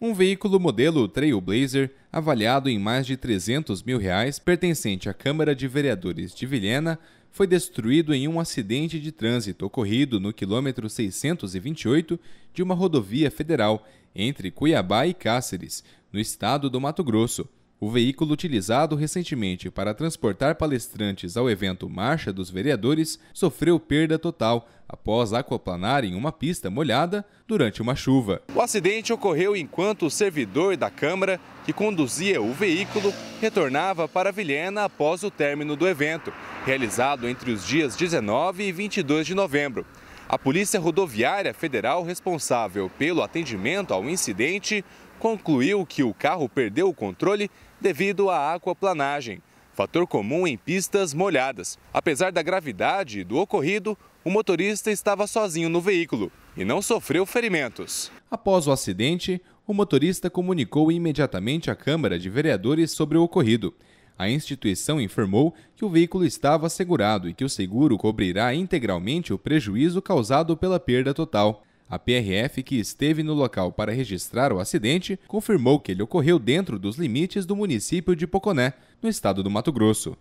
Um veículo modelo Trailblazer, avaliado em mais de 300 mil reais, pertencente à Câmara de Vereadores de Vilhena, foi destruído em um acidente de trânsito ocorrido no quilômetro 628 de uma rodovia federal entre Cuiabá e Cáceres, no estado do Mato Grosso. O veículo utilizado recentemente para transportar palestrantes ao evento Marcha dos Vereadores sofreu perda total após aquaplanar em uma pista molhada durante uma chuva. O acidente ocorreu enquanto o servidor da Câmara, que conduzia o veículo, retornava para Vilhena após o término do evento, realizado entre os dias 19 e 22 de novembro. A Polícia Rodoviária Federal, responsável pelo atendimento ao incidente, concluiu que o carro perdeu o controle devido à aquaplanagem, fator comum em pistas molhadas. Apesar da gravidade do ocorrido, o motorista estava sozinho no veículo e não sofreu ferimentos. Após o acidente, o motorista comunicou imediatamente à Câmara de Vereadores sobre o ocorrido. A instituição informou que o veículo estava assegurado e que o seguro cobrirá integralmente o prejuízo causado pela perda total. A PRF, que esteve no local para registrar o acidente, confirmou que ele ocorreu dentro dos limites do município de Poconé, no estado do Mato Grosso.